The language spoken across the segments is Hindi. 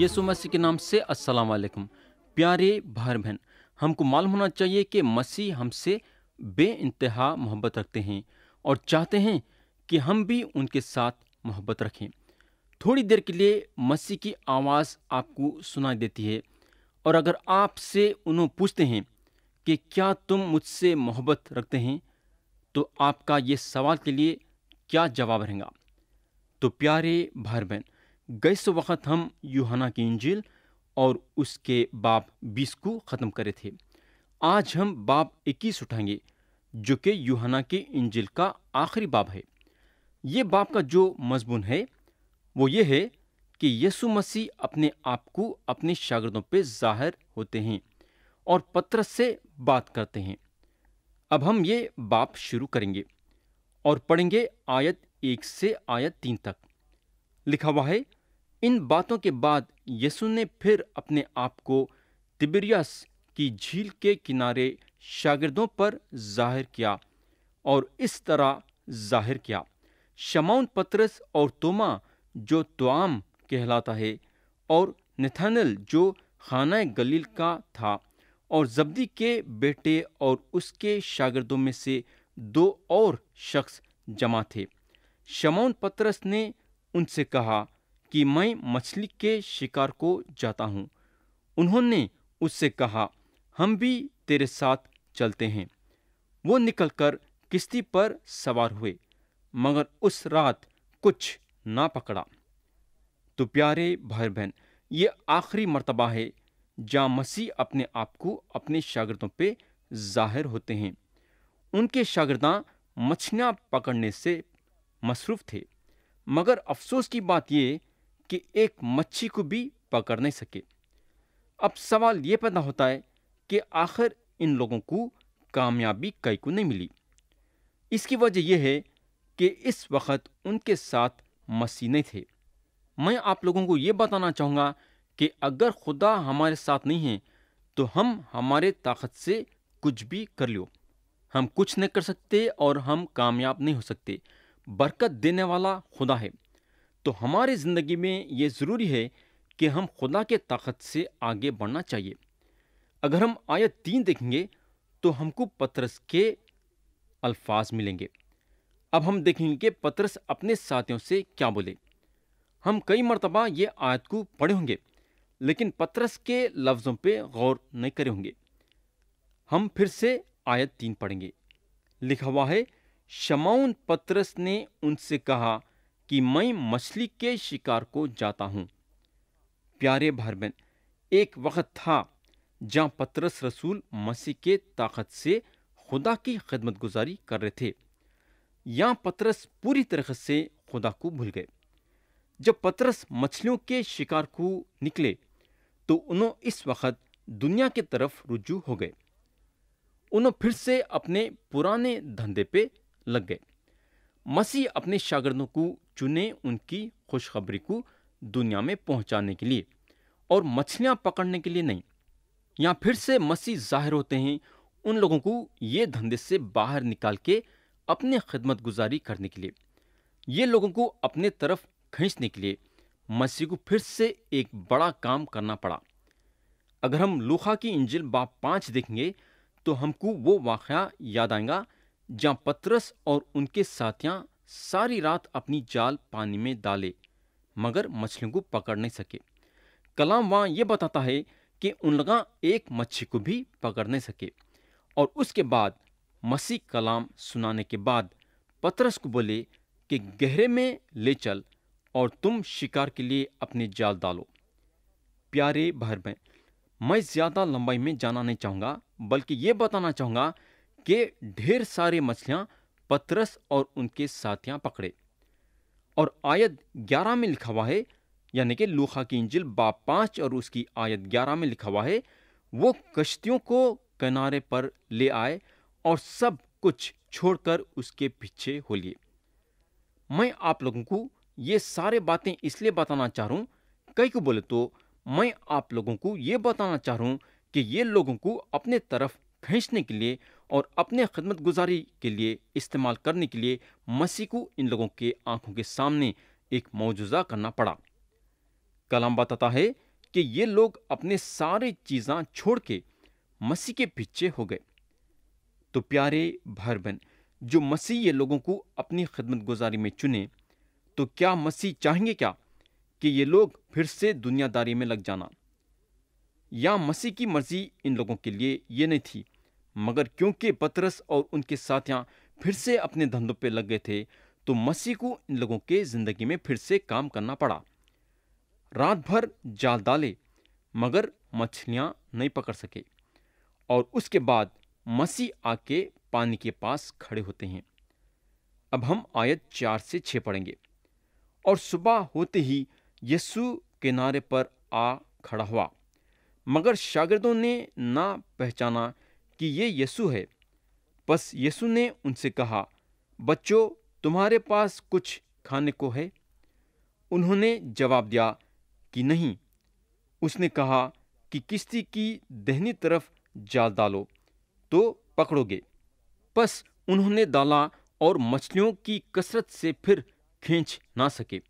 यीशु मसीह के नाम से अस्सलाम वालेकुम प्यारे भाई बहन हमको मालूम होना चाहिए कि मसीह हमसे बे इंतहा मोहब्बत रखते हैं और चाहते हैं कि हम भी उनके साथ मोहब्बत रखें थोड़ी देर के लिए मसीह की आवाज़ आपको सुनाई देती है और अगर आपसे उन्होंने पूछते हैं कि क्या तुम मुझसे मोहब्बत रखते हैं तो आपका ये सवाल के लिए क्या जवाब रहेगा तो प्यारे भाई बहन गैस वक्त हम यूहना की इंजिल और उसके बाप बीस को ख़त्म करे थे आज हम बाप इक्कीस उठाएंगे जो कि यूहना की इंजिल का आखिरी बाप है ये बाप का जो मजमून है वो ये है कि यसु मसीह अपने आप को अपने शागिदों पे जाहिर होते हैं और पत्र से बात करते हैं अब हम ये बाप शुरू करेंगे और पढ़ेंगे आयत एक से आयत तीन तक लिखा हुआ है इन बातों के बाद यसु ने फिर अपने आप को तिबिरियस की झील के किनारे शागिर्दों पर जाहिर किया और इस तरह जाहिर किया शमाउन पत्रस और तोमा जो तोआम कहलाता है और निथानल जो खाना गलील का था और जब्दी के बेटे और उसके शागिर्दों में से दो और शख्स जमा थे शमाउन पत्रस ने उनसे कहा कि मैं मछली के शिकार को जाता हूँ उन्होंने उससे कहा हम भी तेरे साथ चलते हैं वो निकलकर किश्ती पर सवार हुए मगर उस रात कुछ ना पकड़ा तो प्यारे भाई बहन ये आखिरी मरतबा है जहाँ मसीह अपने आप को अपने शागिर्दों पे जाहिर होते हैं उनके शागिर्दा मछलियाँ पकड़ने से मसरूफ़ थे मगर अफसोस की बात यह कि एक मच्छी को भी पकड़ नहीं सके अब सवाल ये पैदा होता है कि आखिर इन लोगों को कामयाबी कई को नहीं मिली इसकी वजह यह है कि इस वक्त उनके साथ मसीह नहीं थे मैं आप लोगों को ये बताना चाहूँगा कि अगर खुदा हमारे साथ नहीं है तो हम हमारे ताकत से कुछ भी कर लो हम कुछ नहीं कर सकते और हम कामयाब नहीं हो सकते बरकत देने वाला खुदा है तो हमारी ज़िंदगी में ये ज़रूरी है कि हम खुदा के ताकत से आगे बढ़ना चाहिए अगर हम आयत तीन देखेंगे तो हमको पतरस के अल्फाज मिलेंगे अब हम देखेंगे कि पतरस अपने साथियों से क्या बोले हम कई मरतबा ये आयत को पढ़े होंगे लेकिन पतरस के लफ्ज़ों पे गौर नहीं करे होंगे हम फिर से आयत तीन पढ़ेंगे लिखा हुआ है शमाउन पतरस ने उनसे कहा कि मैं मछली के शिकार को जाता हूँ प्यारे भाई बहन एक वक्त था जहाँ पतरस रसूल मसीह के ताकत से खुदा की खदमत गुजारी कर रहे थे यहाँ पतरस पूरी तरह से खुदा को भूल गए जब पतरस मछलियों के शिकार को निकले तो उन्होंने इस वक्त दुनिया की तरफ रुजू हो गए उन्होंने फिर से अपने पुराने धंधे पे लग गए मसीह अपने शागिर्दों को चुने उनकी खुशखबरी को दुनिया में पहुंचाने के लिए और मछलियां पकड़ने के लिए नहीं या फिर से मसीह जाहिर होते हैं उन लोगों को ये धंधे से बाहर निकाल के अपने खिदमत गुजारी करने के लिए ये लोगों को अपने तरफ खींचने के लिए मसीह को फिर से एक बड़ा काम करना पड़ा अगर हम लूखा की इंजिल बाप पाँच देखेंगे तो हमको वो वाक़ याद आएगा जहाँ पतरस और उनके साथियां सारी रात अपनी जाल पानी में डाले मगर मछलियों को पकड़ नहीं सके कलाम वहाँ यह बताता है कि उन लगा एक मच्छी को भी पकड़ नहीं सके और उसके बाद मसीह कलाम सुनाने के बाद पतरस को बोले कि गहरे में ले चल और तुम शिकार के लिए अपने जाल डालो प्यारे भर में मैं ज़्यादा लंबाई में जाना नहीं चाहूँगा बल्कि ये बताना चाहूँगा कि ढेर सारे मछलियां पतरस और उनके साथियां पकड़े और आयत 11 में लिखा हुआ है यानी कि लूखा की इंजिल बाप पांच और उसकी आयत 11 में लिखा हुआ है वो कश्तियों को किनारे पर ले आए और सब कुछ छोड़कर उसके पीछे हो लिए मैं आप लोगों को ये सारे बातें इसलिए बताना चाह रहा हूँ कई को बोले तो मैं आप लोगों को ये बताना चाह रहा कि ये लोगों को अपने तरफ खींचने के लिए और अपने खदमत गुजारी के लिए इस्तेमाल करने के लिए मसीह को इन लोगों के आंखों के सामने एक मौजूदा करना पड़ा कलाम बताता है कि ये लोग अपने सारे चीजा छोड़ के मसीह के पीछे हो गए तो प्यारे भर बहन जो मसीह ये लोगों को अपनी खदमत गुजारी में चुने तो क्या मसीह चाहेंगे क्या कि ये लोग फिर से दुनियादारी में लग जाना या मसीह की मर्जी इन लोगों के लिए ये नहीं थी मगर क्योंकि पतरस और उनके साथियां फिर से अपने धंधों पर लग गए थे तो मसीह को इन लोगों के जिंदगी में फिर से काम करना पड़ा रात भर जाल डाले मगर मछलियां नहीं पकड़ सके और उसके बाद मसीह आके पानी के पास खड़े होते हैं अब हम आयत चार से छ पढ़ेंगे और सुबह होते ही यस्सु किनारे पर आ खड़ा हुआ मगर शागिर्दों ने ना पहचाना कि ये यसु है बस यसु ने उनसे कहा बच्चों तुम्हारे पास कुछ खाने को है उन्होंने जवाब दिया कि नहीं उसने कहा कि किश्ती की दहनी तरफ जाल डालो तो पकड़ोगे बस उन्होंने डाला और मछलियों की कसरत से फिर खींच ना सके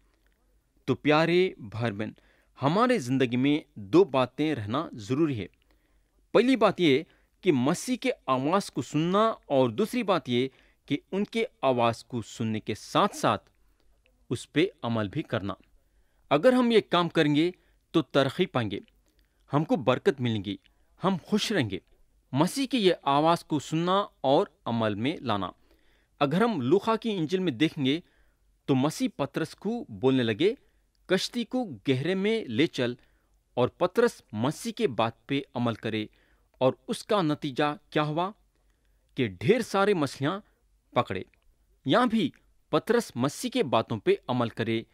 तो प्यारे भाई बहन हमारे ज़िंदगी में दो बातें रहना ज़रूरी है पहली बात यह कि मसीह के आवाज़ को सुनना और दूसरी बात ये कि उनके आवाज़ को सुनने के साथ साथ उस पर अमल भी करना अगर हम ये काम करेंगे तो तरक्की पाएंगे हमको बरकत मिलेंगी हम खुश रहेंगे मसीह की ये आवाज़ को सुनना और अमल में लाना अगर हम लुखा की इंजिल में देखेंगे तो मसीह पतरस को बोलने लगे कश्ती को गहरे में ले चल और पतरस मसीह के बात पे अमल करे और उसका नतीजा क्या हुआ कि ढेर सारे मछलियां पकड़े यहाँ भी पतरस मसी के बातों पे अमल करे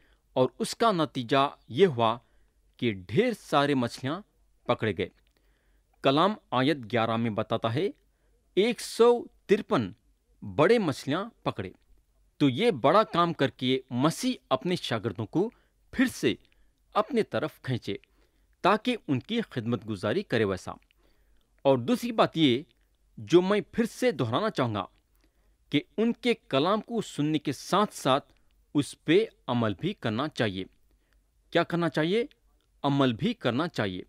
और उसका नतीजा ये हुआ कि ढेर सारे मछलियां पकड़े गए कलाम आयत 11 में बताता है एक सौ तिरपन बड़े मछलियां पकड़े तो ये बड़ा काम करके मसी अपने शागिर्दों को फिर से अपने तरफ खींचे ताकि उनकी खिदमत गुजारी करे वैसा और दूसरी बात ये जो मैं फिर से दोहराना चाहूँगा कि उनके कलाम को सुनने के साथ साथ उस पर अमल भी करना चाहिए क्या करना चाहिए अमल भी करना चाहिए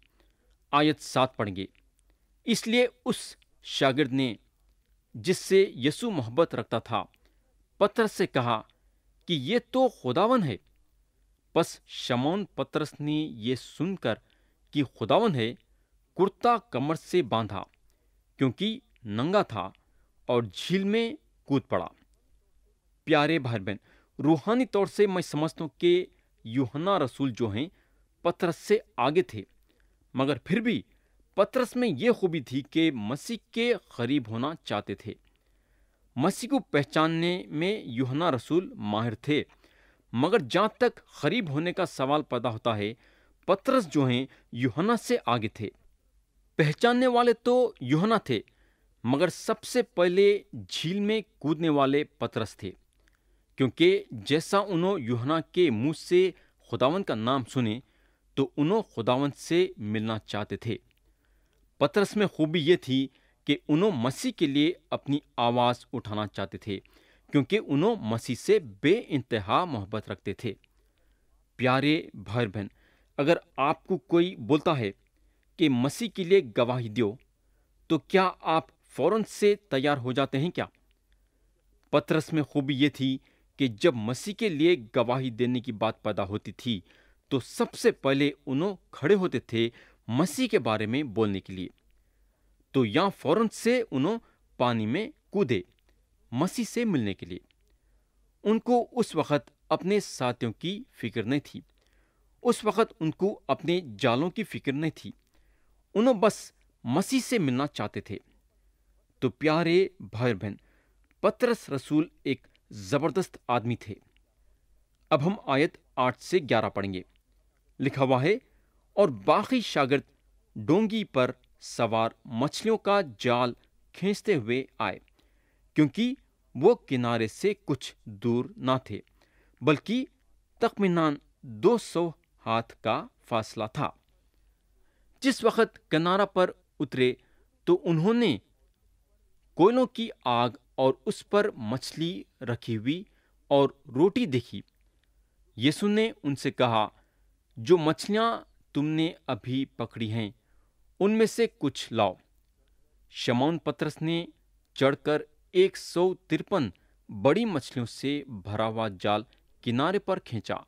आयत सात पढ़ेंगे इसलिए उस शागिर्द ने जिससे यसु मोहब्बत रखता था पत्रस से कहा कि ये तो खुदावन है बस शमौन पत्रस ने यह सुनकर कि खुदावन है कुर्ता कमर से बांधा क्योंकि नंगा था और झील में कूद पड़ा प्यारे भाई बहन रूहानी तौर से मैं समझता हूँ कि यूहना रसूल जो हैं पतरस से आगे थे मगर फिर भी पतरस में यह खूबी थी कि मसीह के करीब होना चाहते थे मसीह को पहचानने में यूहना रसूल माहिर थे मगर जहाँ तक करीब होने का सवाल पैदा होता है पतरस जो हैं यूहना से आगे थे पहचानने वाले तो योहना थे मगर सबसे पहले झील में कूदने वाले पतरस थे क्योंकि जैसा उन्होंने योहना के मुंह से खुदावन का नाम सुने तो उन्होंने खुदावन से मिलना चाहते थे पतरस में खूबी ये थी कि उन्होंने मसीह के लिए अपनी आवाज़ उठाना चाहते थे क्योंकि उन्होंने मसीह से बे इंतहा मोहब्बत रखते थे प्यारे भाई बहन अगर आपको कोई बोलता है कि मसीह के लिए गवाही दो तो क्या आप फौरन से तैयार हो जाते हैं क्या पत्रस में खूबी ये थी कि जब मसीह के लिए गवाही देने की बात पैदा होती थी तो सबसे पहले उन्हों खड़े होते थे मसीह के बारे में बोलने के लिए तो यहां फौरन से उन्हों पानी में कूदे मसीह से मिलने के लिए उनको उस वक्त अपने साथियों की फिक्र नहीं थी उस वक्त उनको अपने जालों की फिक्र नहीं थी उन्हें बस मसीह से मिलना चाहते थे तो प्यारे भाई बहन पतरस रसूल एक जबरदस्त आदमी थे अब हम आयत आठ से ग्यारह पढ़ेंगे लिखा हुआ है और बाकी शागिर्द डोंगी पर सवार मछलियों का जाल खींचते हुए आए क्योंकि वो किनारे से कुछ दूर ना थे बल्कि तकमीनान 200 हाथ का फासला था जिस वक्त किनारा पर उतरे तो उन्होंने कोयलों की आग और उस पर मछली रखी हुई और रोटी देखी यीशु ने उनसे कहा जो मछलियाँ तुमने अभी पकड़ी हैं उनमें से कुछ लाओ शमौन पत्रस ने चढ़कर एक सौ तिरपन बड़ी मछलियों से भरा हुआ जाल किनारे पर खींचा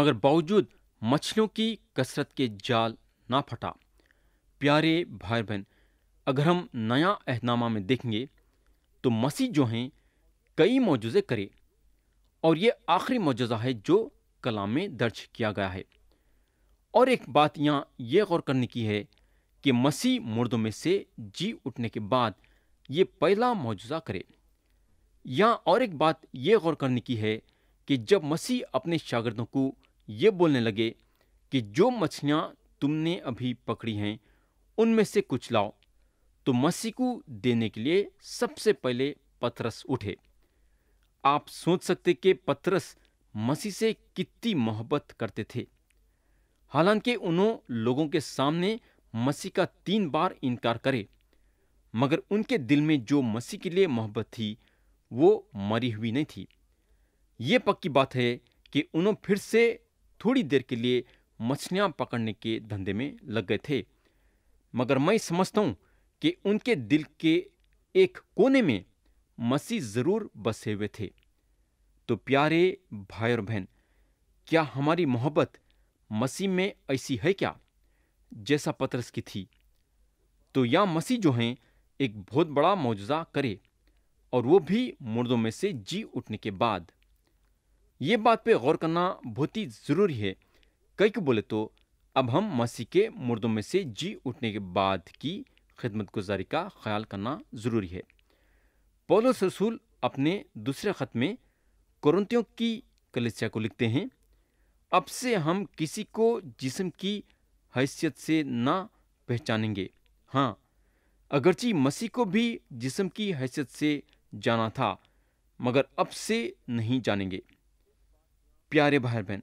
मगर बावजूद मछलियों की कसरत के जाल ना फटा प्यारे भाई बहन अगर हम नया अहदनामा में देखेंगे तो मसीह जो हैं कई मौजूदे करे और ये आखिरी मौजूदा है जो कलाम में दर्ज किया गया है और एक बात यहाँ ये गौर करने की है कि मसीह मुर्दों में से जी उठने के बाद ये पहला मौजूदा करे यहाँ और एक बात ये गौर करने की है कि जब मसीह अपने शागिर्दों को ये बोलने लगे कि जो मछलियाँ तुमने अभी पकड़ी हैं उनमें से कुछ लाओ तो मसीह को देने के लिए सबसे पहले पथरस उठे आप सोच सकते कि पथरस मसीह से कितनी मोहब्बत करते थे हालांकि उन्होंने लोगों के सामने मसीह का तीन बार इनकार करे मगर उनके दिल में जो मसीह के लिए मोहब्बत थी वो मरी हुई नहीं थी ये पक्की बात है कि उन्होंने फिर से थोड़ी देर के लिए मछलियाँ पकड़ने के धंधे में लग गए थे मगर मैं समझता हूं कि उनके दिल के एक कोने में मसीह जरूर बसे हुए थे तो प्यारे भाई और बहन क्या हमारी मोहब्बत मसीह में ऐसी है क्या जैसा पतरस की थी तो या मसीह जो हैं एक बहुत बड़ा मुआवजा करे और वो भी मुर्दों में से जी उठने के बाद ये बात पे गौर करना बहुत ही ज़रूरी है कई को बोले तो अब हम मसीह के मुर्दों में से जी उठने के बाद की खिदमत गुजारी का ख्याल करना ज़रूरी है पोलस रसूल अपने दूसरे ख़त में कुरंतियों की कलिसिया को लिखते हैं अब से हम किसी को जिसम की हैसियत से ना पहचानेंगे हाँ अगरची मसीह को भी जिसम की हैसियत से जाना था मगर अब से नहीं जानेंगे प्यारे भाई बहन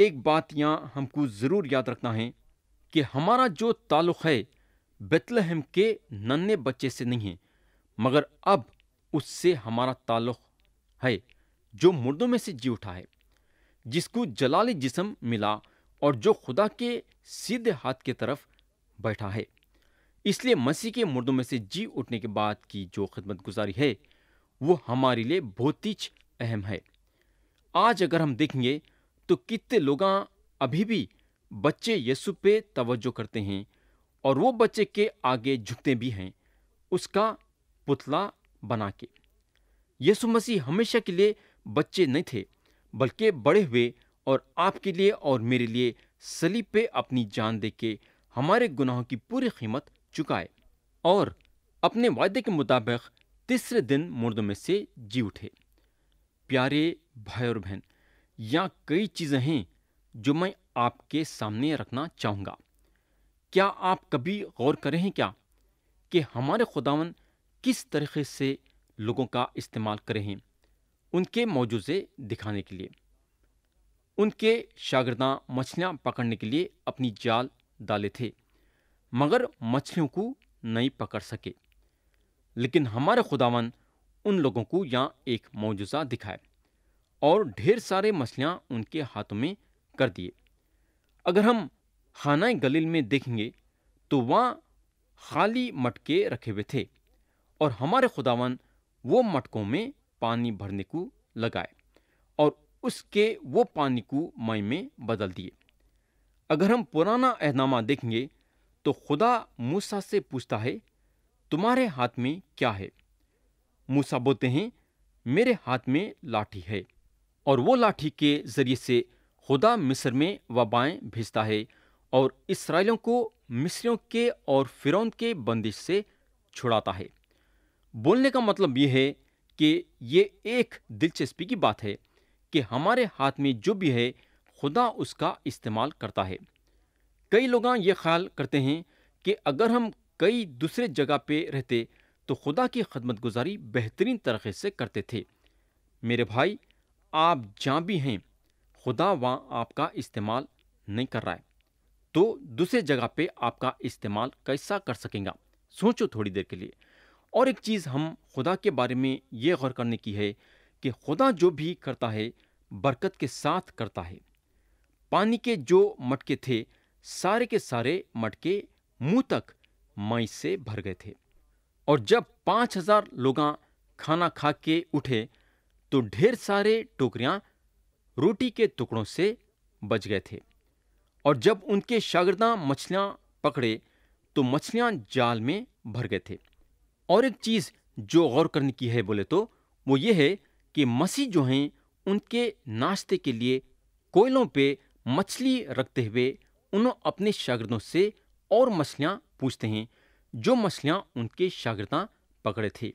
एक बात यहाँ हमको ज़रूर याद रखना है कि हमारा जो ताल्लुक़ है बेतलहम के नन्हे बच्चे से नहीं है मगर अब उससे हमारा ताल्लुक़ है जो मुर्दों में से जी उठा है जिसको जलाल जिसम मिला और जो खुदा के सीधे हाथ की तरफ बैठा है इसलिए मसीह के मुर्दों में से जी उठने के बाद की जो खिदमत गुजारी है वो हमारे लिए बहुत ही अहम है आज अगर हम देखेंगे तो कितने लोग अभी भी बच्चे यसु पे तवज्जो करते हैं और वो बच्चे के आगे झुकते भी हैं उसका पुतला बना के यसु मसीह हमेशा के लिए बच्चे नहीं थे बल्कि बड़े हुए और आपके लिए और मेरे लिए सलीब पे अपनी जान दे के हमारे गुनाहों की पूरी कीमत चुकाए और अपने वायदे के मुताबिक तीसरे दिन मुर्दों में से जी उठे प्यारे भाई और बहन या कई चीज़ें हैं जो मैं आपके सामने रखना चाहूँगा क्या आप कभी गौर करें हैं क्या कि हमारे खुदावन किस तरीके से लोगों का इस्तेमाल करें हैं उनके मौजूदे दिखाने के लिए उनके शागिदा मछलियाँ पकड़ने के लिए अपनी जाल डाले थे मगर मछलियों को नहीं पकड़ सके लेकिन हमारे खुदावन उन लोगों को यहाँ एक मौजूदा दिखाए और ढेर सारे मछलियाँ उनके हाथों में कर दिए अगर हम खाना गलील में देखेंगे तो वहाँ खाली मटके रखे हुए थे और हमारे खुदावन वो मटकों में पानी भरने को लगाए और उसके वो पानी को मई में बदल दिए अगर हम पुराना अहनामा देखेंगे तो खुदा मूसा से पूछता है तुम्हारे हाथ में क्या है मूसा बोलते हैं मेरे हाथ में लाठी है और वो लाठी के जरिए से खुदा मिस्र में वबाएँ भेजता है और इसराइलों को मिस्रियों के और फिरौन के बंदिश से छुड़ाता है बोलने का मतलब ये है कि ये एक दिलचस्पी की बात है कि हमारे हाथ में जो भी है खुदा उसका इस्तेमाल करता है कई लोग ये ख्याल करते हैं कि अगर हम कई दूसरे जगह पे रहते तो खुदा की खदमत गुजारी बेहतरीन तरीके से करते थे मेरे भाई आप जहाँ भी हैं खुदा वहाँ आपका इस्तेमाल नहीं कर रहा है तो दूसरे जगह पे आपका इस्तेमाल कैसा कर सकेंगे सोचो थोड़ी देर के लिए और एक चीज़ हम खुदा के बारे में ये गौर करने की है कि खुदा जो भी करता है बरकत के साथ करता है पानी के जो मटके थे सारे के सारे मटके मुंह तक मई से भर गए थे और जब पाँच हजार लोग खाना खा के उठे तो ढेर सारे टोकरियां रोटी के टुकड़ों से बच गए थे और जब उनके शागिदा मछलियां पकड़े तो मछलियां जाल में भर गए थे और एक चीज जो गौर करने की है बोले तो वो ये है कि मसीह जो हैं उनके नाश्ते के लिए कोयलों पे मछली रखते हुए उन्होंने अपने शागिदों से और मछलियाँ पूछते हैं जो मछलियाँ उनके शागिदा पकड़े थे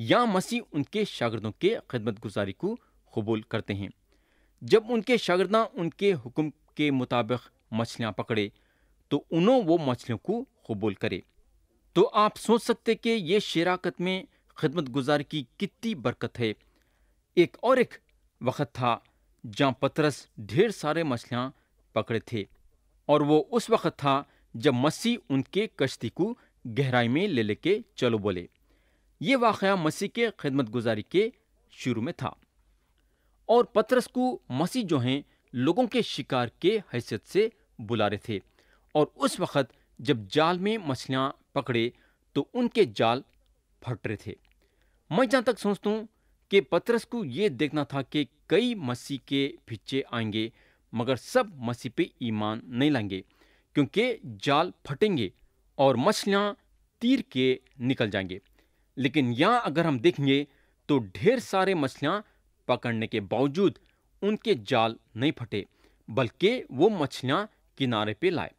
या मसीह उनके शागिर्दों के खदमत गुजारी को कबूल करते हैं जब उनके शागिर्दा उनके हुक्म के मुताबिक मछलियाँ पकड़े तो उन्हों वो मछलियों को कबूल करे तो आप सोच सकते कि ये शराकत में खदमत गुजार की कितनी बरकत है एक और एक वक़्त था जहाँ पतरस ढेर सारे मछलियाँ पकड़े थे और वो उस वक़्त था जब मसीह उनके कश्ती को गहराई में ले लेके चलो बोले ये वाक़ मसीह के खिदमत गुजारी के शुरू में था और पतरस को मसीह जो हैं लोगों के शिकार के हैसियत से बुला रहे थे और उस वक़्त जब जाल में मछलियाँ पकड़े तो उनके जाल फट रहे थे मैं जहाँ तक सोचता हूँ कि पतरस को ये देखना था कि कई मसीह के पीछे आएंगे मगर सब मसीह पे ईमान नहीं लाएंगे क्योंकि जाल फटेंगे और मछलियाँ तीर के निकल जाएंगे लेकिन यहां अगर हम देखेंगे तो ढेर सारे मछलियां पकड़ने के बावजूद उनके जाल नहीं फटे बल्कि वो मछलियां किनारे पे लाए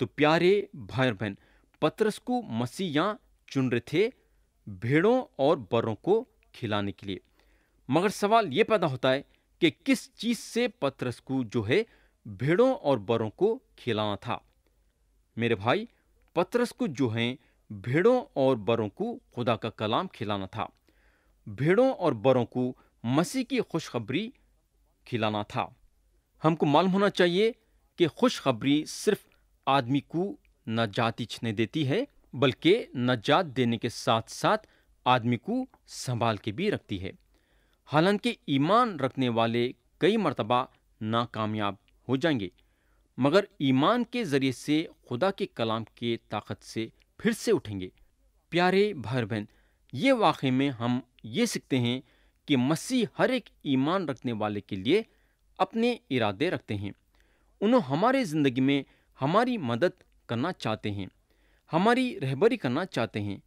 तो प्यारे भाई बहन पतरस को मसीह चुन रहे थे भेड़ों और बरों को खिलाने के लिए मगर सवाल ये पैदा होता है कि किस चीज से पतरस को जो है भेड़ों और बरों को खिलाना था मेरे भाई पतरस को जो है भेड़ों और बरों को खुदा का कलाम खिलाना था भेड़ों और बरों को मसीह की खुशखबरी खिलाना था हमको मालूम होना चाहिए कि खुशखबरी सिर्फ आदमी को नजात नहीं देती है बल्कि नजात देने के साथ साथ आदमी को संभाल के भी रखती है हालांकि ईमान रखने वाले कई मरतबा नाकामयाब हो जाएंगे मगर ईमान के ज़रिए से खुदा के कलाम के ताकत से फिर से उठेंगे प्यारे भाई बहन ये वाक़े में हम ये सीखते हैं कि मसीह हर एक ईमान रखने वाले के लिए अपने इरादे रखते हैं उन्होंने हमारे ज़िंदगी में हमारी मदद करना चाहते हैं हमारी रहबरी करना चाहते हैं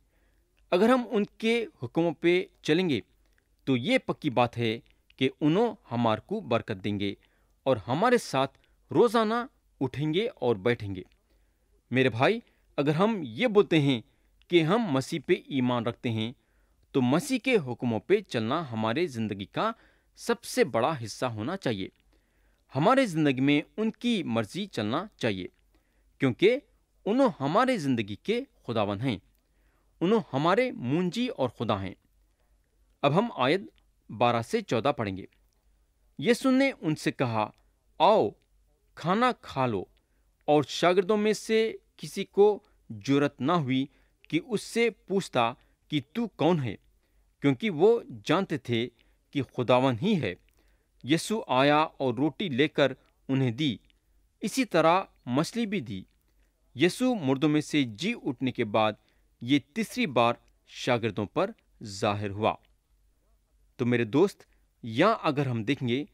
अगर हम उनके हुक्मों पे चलेंगे तो ये पक्की बात है कि उन्होंने हमार को बरकत देंगे और हमारे साथ रोज़ाना उठेंगे और बैठेंगे मेरे भाई अगर हम ये बोलते हैं कि हम मसीह पे ईमान रखते हैं तो मसीह के हुक्मों पे चलना हमारे ज़िंदगी का सबसे बड़ा हिस्सा होना चाहिए हमारे ज़िंदगी में उनकी मर्जी चलना चाहिए क्योंकि उन्हों हमारे ज़िंदगी के खुदावन हैं उन्हों हमारे मुंजी और खुदा हैं अब हम आयत बारह से चौदह पढ़ेंगे यसु ने उनसे कहा आओ खाना खा लो और शागिर्दों में से किसी को जरूरत ना हुई कि उससे पूछता कि तू कौन है क्योंकि वो जानते थे कि खुदावन ही है यसु आया और रोटी लेकर उन्हें दी इसी तरह मछली भी दी यसु मुर्दों में से जी उठने के बाद ये तीसरी बार शागिर्दों पर जाहिर हुआ तो मेरे दोस्त या अगर हम देखेंगे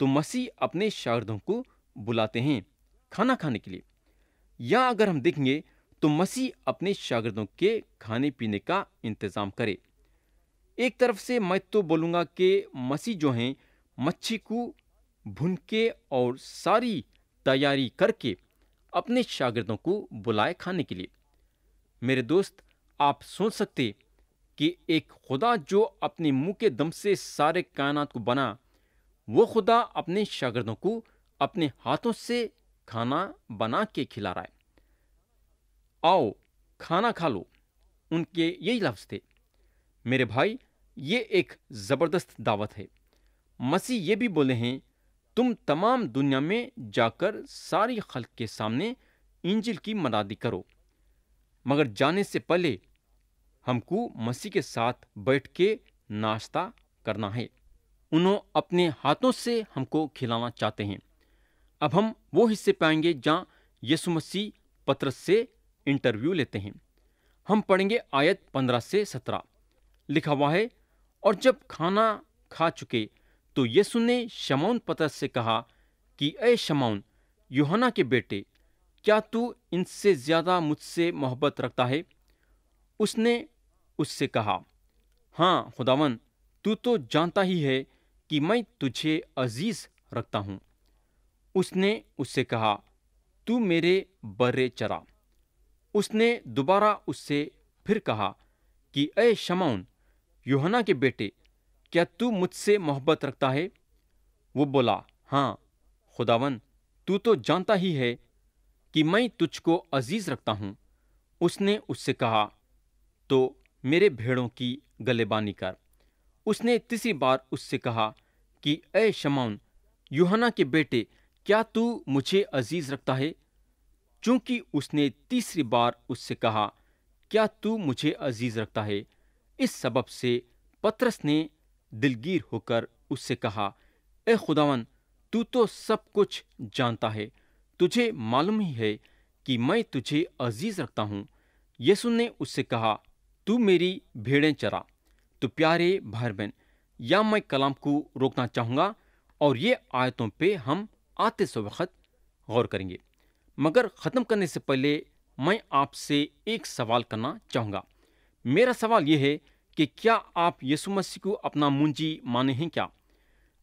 तो मसीह अपने शागिर्दों को बुलाते हैं खाना खाने के लिए या अगर हम देखेंगे तो मसीह अपने शागिर्दों के खाने पीने का इंतजाम करे एक तरफ से मैं तो बोलूँगा कि मसीह जो हैं मच्छी को भुन के और सारी तैयारी करके अपने शागिर्दों को बुलाए खाने के लिए मेरे दोस्त आप सोच सकते कि एक खुदा जो अपने मुंह के दम से सारे कायनात को बना वो खुदा अपने शागिर्दों को अपने हाथों से खाना बना के खिला रहा है आओ खाना खा लो उनके यही लफ्ज़ थे मेरे भाई ये एक ज़बरदस्त दावत है मसीह ये भी बोले हैं तुम तमाम दुनिया में जाकर सारी खल के सामने इंजिल की मनादी करो मगर जाने से पहले हमको मसीह के साथ बैठ के नाश्ता करना है उन्होंने अपने हाथों से हमको खिलाना चाहते हैं अब हम वो हिस्से पाएंगे जहाँ यसु मसीह पत्रस से इंटरव्यू लेते हैं हम पढ़ेंगे आयत पंद्रह से सत्रह लिखा हुआ है और जब खाना खा चुके तो यसु ने शमौन पत्रस से कहा कि अय शमौन योहना के बेटे क्या तू इनसे ज़्यादा मुझसे मोहब्बत रखता है उसने उससे कहा हाँ खुदावन तू तो जानता ही है कि मैं तुझे अजीज रखता हूँ उसने उससे कहा तू मेरे बर्रे चरा उसने दोबारा उससे फिर कहा कि अय शमाउन योहना के बेटे क्या तू मुझसे मोहब्बत रखता है वो बोला हाँ खुदावन तू तो जानता ही है कि मैं तुझको अजीज रखता हूँ उसने उससे कहा तो मेरे भेड़ों की गलेबानी कर उसने तीसरी बार उससे कहा कि अय शमाउन युहना के बेटे क्या तू मुझे अजीज रखता है चूंकि उसने तीसरी बार उससे कहा क्या तू मुझे अजीज रखता है इस सबब से पत्रस ने दिलगीर होकर उससे कहा ए खुदावन तू तो सब कुछ जानता है तुझे मालूम ही है कि मैं तुझे अजीज रखता हूँ यसु ने उससे कहा तू मेरी भेड़ें चरा तो प्यारे भाई बहन या मैं कलाम को रोकना चाहूँगा और ये आयतों पे हम आते वक्त गौर करेंगे मगर ख़त्म करने से पहले मैं आपसे एक सवाल करना चाहूँगा मेरा सवाल यह है कि क्या आप यीशु मसीह को अपना मुंजी माने हैं क्या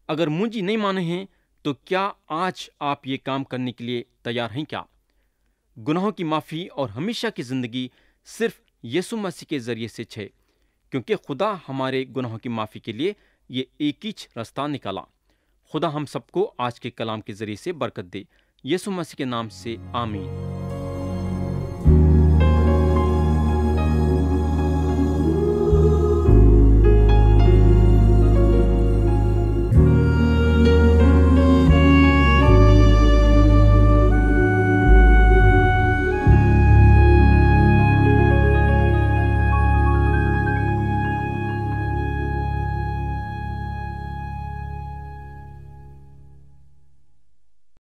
अगर मुंजी नहीं माने हैं तो क्या आज आप ये काम करने के लिए तैयार हैं क्या गुनाहों की माफ़ी और हमेशा की ज़िंदगी सिर्फ यीशु मसीह के ज़रिए से छे क्योंकि खुदा हमारे गुनाहों की माफ़ी के लिए ये एक ही रास्ता निकाला खुदा हम सबको आज के कलाम के ज़रिए से बरकत दे यसु मसीह के नाम से आमीन